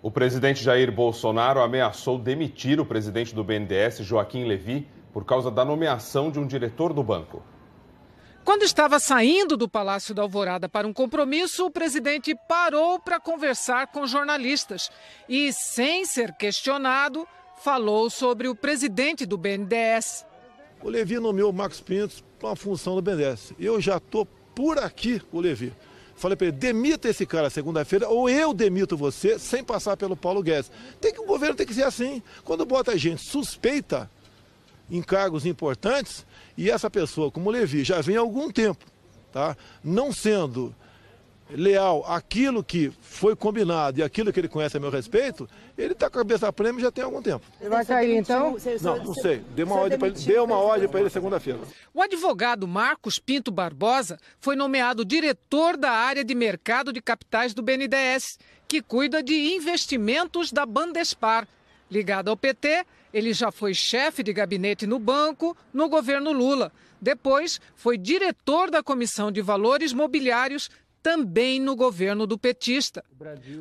O presidente Jair Bolsonaro ameaçou demitir o presidente do BNDES, Joaquim Levi, por causa da nomeação de um diretor do banco. Quando estava saindo do Palácio da Alvorada para um compromisso, o presidente parou para conversar com jornalistas e, sem ser questionado, falou sobre o presidente do BNDES. O Levi nomeou o Marcos Pinto para uma função do BNDES. Eu já estou por aqui, o Levi. Falei para ele, demita esse cara segunda-feira ou eu demito você sem passar pelo Paulo Guedes. Tem que, o governo tem que ser assim. Quando bota gente suspeita em cargos importantes, e essa pessoa, como Levi, já vem há algum tempo, tá? não sendo leal àquilo que foi combinado e aquilo que ele conhece a meu respeito, ele está com a cabeça a prêmio já tem algum tempo. Ele vai cair então? Não, não sei. Deu uma ordem para ele, deu uma ordem para ele segunda-feira. O advogado Marcos Pinto Barbosa foi nomeado diretor da área de mercado de capitais do BNDES, que cuida de investimentos da Bandespar. Ligado ao PT, ele já foi chefe de gabinete no banco no governo Lula. Depois, foi diretor da Comissão de Valores Mobiliários também no governo do petista.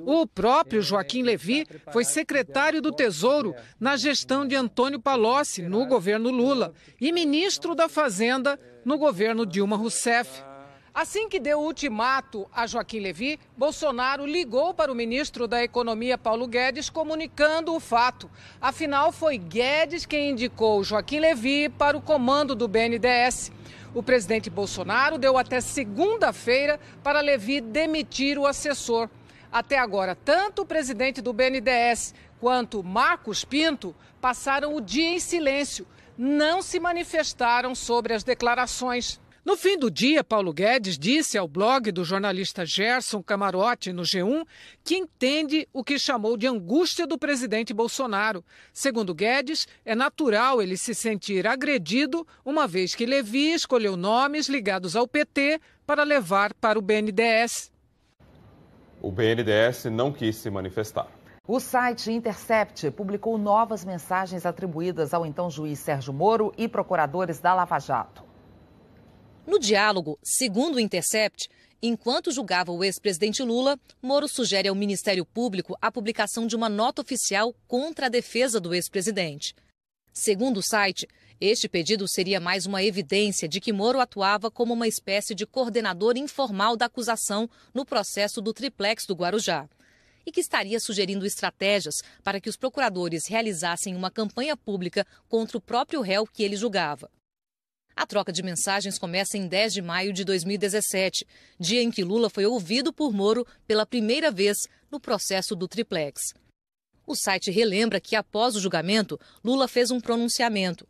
O próprio Joaquim Levi foi secretário do Tesouro na gestão de Antônio Palocci, no governo Lula, e ministro da Fazenda no governo Dilma Rousseff. Assim que deu ultimato a Joaquim Levi, Bolsonaro ligou para o ministro da Economia, Paulo Guedes, comunicando o fato. Afinal, foi Guedes quem indicou Joaquim Levi para o comando do BNDES. O presidente Bolsonaro deu até segunda-feira para Levi demitir o assessor. Até agora, tanto o presidente do BNDES quanto Marcos Pinto passaram o dia em silêncio, não se manifestaram sobre as declarações. No fim do dia, Paulo Guedes disse ao blog do jornalista Gerson Camarote no G1 que entende o que chamou de angústia do presidente Bolsonaro. Segundo Guedes, é natural ele se sentir agredido, uma vez que Levi escolheu nomes ligados ao PT para levar para o BNDES. O BNDES não quis se manifestar. O site Intercept publicou novas mensagens atribuídas ao então juiz Sérgio Moro e procuradores da Lava Jato. No diálogo, segundo o Intercept, enquanto julgava o ex-presidente Lula, Moro sugere ao Ministério Público a publicação de uma nota oficial contra a defesa do ex-presidente. Segundo o site, este pedido seria mais uma evidência de que Moro atuava como uma espécie de coordenador informal da acusação no processo do triplex do Guarujá. E que estaria sugerindo estratégias para que os procuradores realizassem uma campanha pública contra o próprio réu que ele julgava. A troca de mensagens começa em 10 de maio de 2017, dia em que Lula foi ouvido por Moro pela primeira vez no processo do triplex. O site relembra que, após o julgamento, Lula fez um pronunciamento.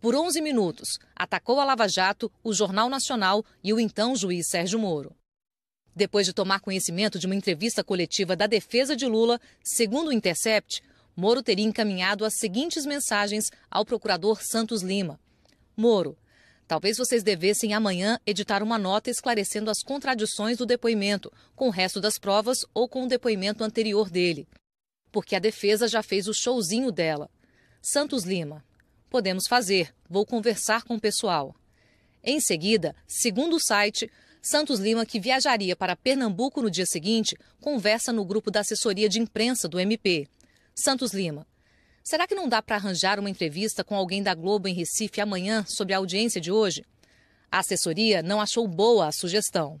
Por 11 minutos, atacou a Lava Jato, o Jornal Nacional e o então juiz Sérgio Moro. Depois de tomar conhecimento de uma entrevista coletiva da defesa de Lula, segundo o Intercept, Moro teria encaminhado as seguintes mensagens ao procurador Santos Lima: Moro, Talvez vocês devessem amanhã editar uma nota esclarecendo as contradições do depoimento, com o resto das provas ou com o depoimento anterior dele. Porque a defesa já fez o showzinho dela. Santos Lima. Podemos fazer, vou conversar com o pessoal. Em seguida, segundo o site, Santos Lima, que viajaria para Pernambuco no dia seguinte, conversa no grupo da assessoria de imprensa do MP. Santos Lima. Será que não dá para arranjar uma entrevista com alguém da Globo em Recife amanhã sobre a audiência de hoje? A assessoria não achou boa a sugestão.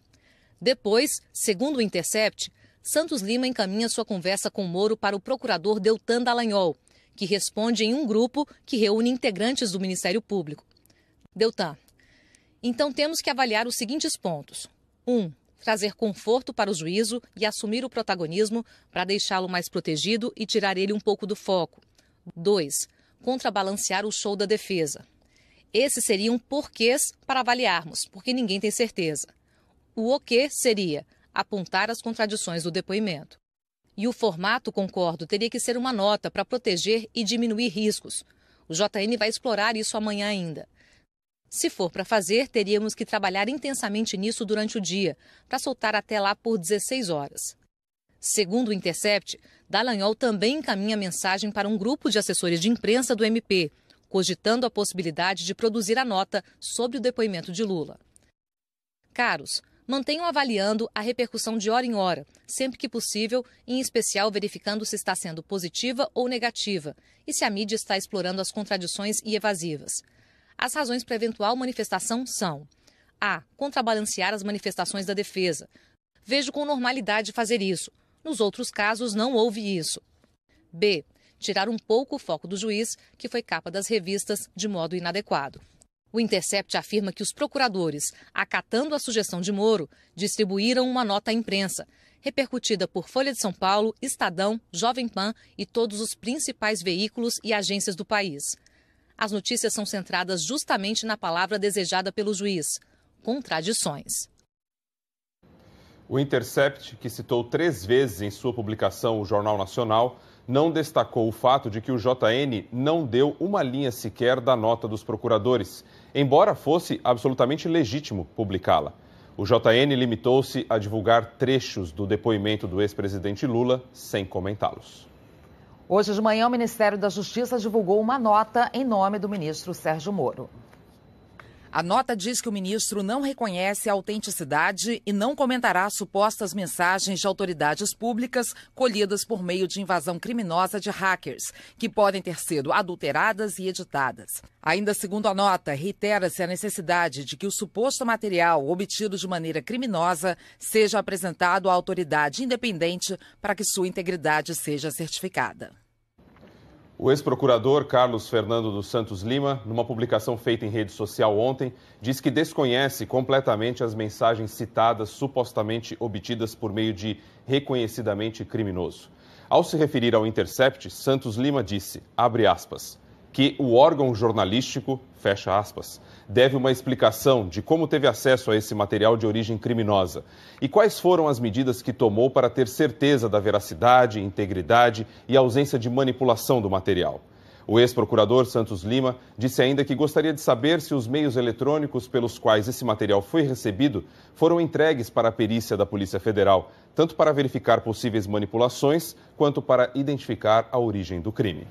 Depois, segundo o Intercept, Santos Lima encaminha sua conversa com Moro para o procurador Deltan Dallagnol, que responde em um grupo que reúne integrantes do Ministério Público. Deltan, então temos que avaliar os seguintes pontos. 1. Um, trazer conforto para o juízo e assumir o protagonismo para deixá-lo mais protegido e tirar ele um pouco do foco. 2. Contrabalancear o show da defesa. Esses seriam porquês para avaliarmos, porque ninguém tem certeza. O o que seria apontar as contradições do depoimento. E o formato, concordo, teria que ser uma nota para proteger e diminuir riscos. O JN vai explorar isso amanhã ainda. Se for para fazer, teríamos que trabalhar intensamente nisso durante o dia, para soltar até lá por 16 horas. Segundo o Intercept, Dallagnol também encaminha mensagem para um grupo de assessores de imprensa do MP, cogitando a possibilidade de produzir a nota sobre o depoimento de Lula. Caros, mantenham avaliando a repercussão de hora em hora, sempre que possível, em especial verificando se está sendo positiva ou negativa e se a mídia está explorando as contradições e evasivas. As razões para eventual manifestação são: a. contrabalancear as manifestações da defesa. Vejo com normalidade fazer isso nos outros casos, não houve isso. B. Tirar um pouco o foco do juiz, que foi capa das revistas de modo inadequado. O Intercept afirma que os procuradores, acatando a sugestão de Moro, distribuíram uma nota à imprensa, repercutida por Folha de São Paulo, Estadão, Jovem Pan e todos os principais veículos e agências do país. As notícias são centradas justamente na palavra desejada pelo juiz: contradições. O Intercept, que citou três vezes em sua publicação o Jornal Nacional, não destacou o fato de que o JN não deu uma linha sequer da nota dos procuradores, embora fosse absolutamente legítimo publicá-la. O JN limitou-se a divulgar trechos do depoimento do ex-presidente Lula sem comentá-los. Hoje de manhã, o Ministério da Justiça divulgou uma nota em nome do ministro Sérgio Moro. A nota diz que o ministro não reconhece a autenticidade e não comentará supostas mensagens de autoridades públicas colhidas por meio de invasão criminosa de hackers, que podem ter sido adulteradas e editadas. Ainda segundo a nota, reitera-se a necessidade de que o suposto material obtido de maneira criminosa seja apresentado à autoridade independente para que sua integridade seja certificada. O ex-procurador Carlos Fernando dos Santos Lima, numa publicação feita em rede social ontem, diz que desconhece completamente as mensagens citadas supostamente obtidas por meio de reconhecidamente criminoso. Ao se referir ao Intercept, Santos Lima disse, abre aspas, que o órgão jornalístico, fecha aspas, deve uma explicação de como teve acesso a esse material de origem criminosa e quais foram as medidas que tomou para ter certeza da veracidade, integridade e ausência de manipulação do material. O ex-procurador Santos Lima disse ainda que gostaria de saber se os meios eletrônicos pelos quais esse material foi recebido foram entregues para a perícia da Polícia Federal, tanto para verificar possíveis manipulações quanto para identificar a origem do crime.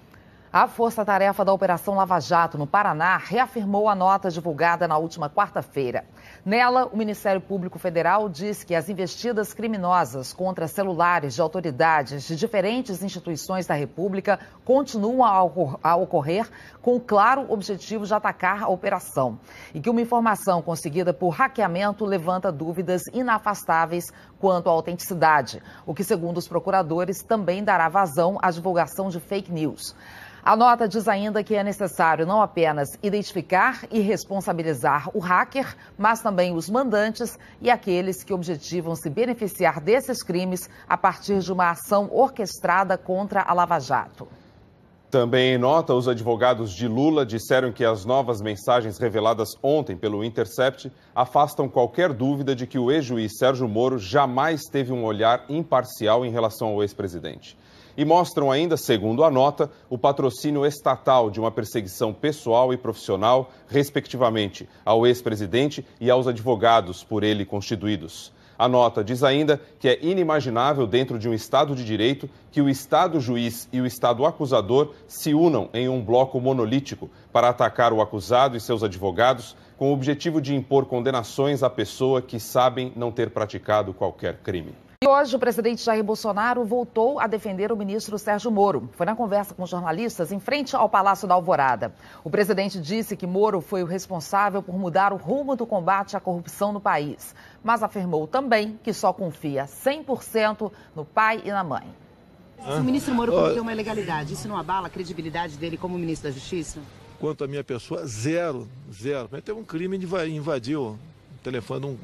A força-tarefa da Operação Lava Jato no Paraná reafirmou a nota divulgada na última quarta-feira. Nela, o Ministério Público Federal diz que as investidas criminosas contra celulares de autoridades de diferentes instituições da República continuam a ocorrer com o claro objetivo de atacar a operação e que uma informação conseguida por hackeamento levanta dúvidas inafastáveis quanto à autenticidade, o que, segundo os procuradores, também dará vazão à divulgação de fake news. A nota diz ainda que é necessário não apenas identificar e responsabilizar o hacker, mas também os mandantes e aqueles que objetivam se beneficiar desses crimes a partir de uma ação orquestrada contra a Lava Jato. Também em nota, os advogados de Lula disseram que as novas mensagens reveladas ontem pelo Intercept afastam qualquer dúvida de que o ex-juiz Sérgio Moro jamais teve um olhar imparcial em relação ao ex-presidente. E mostram ainda, segundo a nota, o patrocínio estatal de uma perseguição pessoal e profissional, respectivamente, ao ex-presidente e aos advogados por ele constituídos. A nota diz ainda que é inimaginável, dentro de um Estado de direito, que o Estado juiz e o Estado acusador se unam em um bloco monolítico para atacar o acusado e seus advogados com o objetivo de impor condenações a pessoa que sabem não ter praticado qualquer crime. E hoje o presidente Jair Bolsonaro voltou a defender o ministro Sérgio Moro. Foi na conversa com jornalistas em frente ao Palácio da Alvorada. O presidente disse que Moro foi o responsável por mudar o rumo do combate à corrupção no país, mas afirmou também que só confia 100% no pai e na mãe. Se o ministro Moro cometeu uma ilegalidade, isso não abala a credibilidade dele como ministro da Justiça? Quanto à minha pessoa, zero, zero. Mas teve um crime, invadiu o telefone de um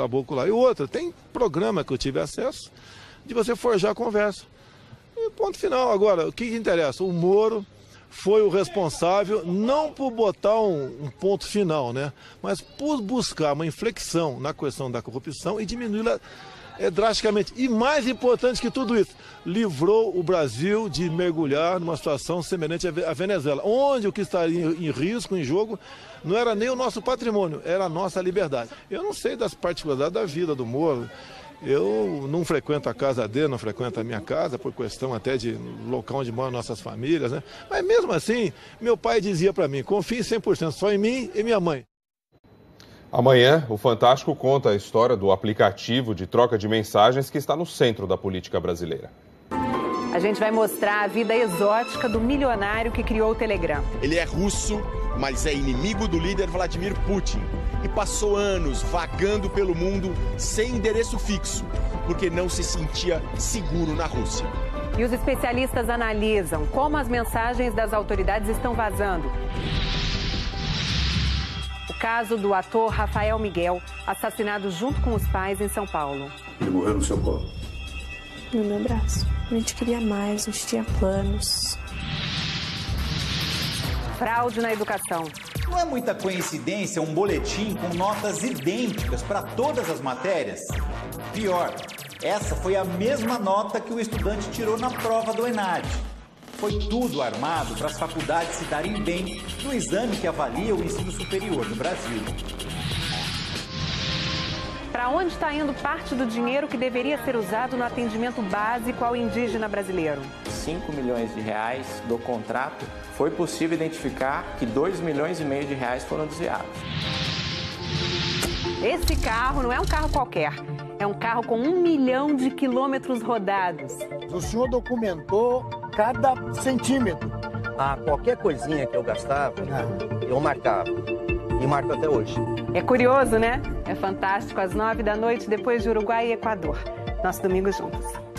caboclo lá. E outra, tem programa que eu tive acesso de você forjar conversa. E ponto final. Agora, o que, que interessa? O Moro foi o responsável, não por botar um, um, ponto final, né? Mas por buscar uma inflexão na questão da corrupção e diminuí-la é, drasticamente. E mais importante que tudo isso, livrou o Brasil de mergulhar numa situação semelhante à Venezuela, onde o que estaria em risco, em jogo, não era nem o nosso patrimônio, era a nossa liberdade. Eu não sei das particularidades da vida do Moro. Eu não frequento a casa dele, não frequento a minha casa, por questão até de local onde moram nossas famílias, né? Mas mesmo assim, meu pai dizia para mim: confie 100% só em mim e minha mãe. Amanhã, o Fantástico conta a história do aplicativo de troca de mensagens que está no centro da política brasileira. A gente vai mostrar a vida exótica do milionário que criou o Telegram. Ele é russo, mas é inimigo do líder Vladimir Putin e passou anos vagando pelo mundo sem endereço fixo, porque não se sentia seguro na Rússia. E os especialistas analisam como as mensagens das autoridades estão vazando. Caso do ator Rafael Miguel, assassinado junto com os pais em São Paulo. Ele morreu no seu colo? No meu braço. A gente queria mais, a gente tinha planos. Fraude na educação. Não é muita coincidência um boletim com notas idênticas para todas as matérias? Pior, essa foi a mesma nota que o estudante tirou na prova do ENAD. Foi tudo armado para as faculdades se darem bem no exame que avalia o ensino superior no Brasil. Para onde está indo parte do dinheiro que deveria ser usado no atendimento básico ao indígena brasileiro? 5 milhões de reais do contrato, foi possível identificar que 2 milhões e meio de reais foram desviados. Esse carro não é um carro qualquer. É um carro com um milhão de quilômetros rodados. O senhor documentou cada centímetro. Ah, qualquer coisinha que eu gastava, ah. eu marcava. E marco até hoje. É curioso, né? É fantástico. Às nove da noite, depois de Uruguai e Equador. Nosso domingo juntos.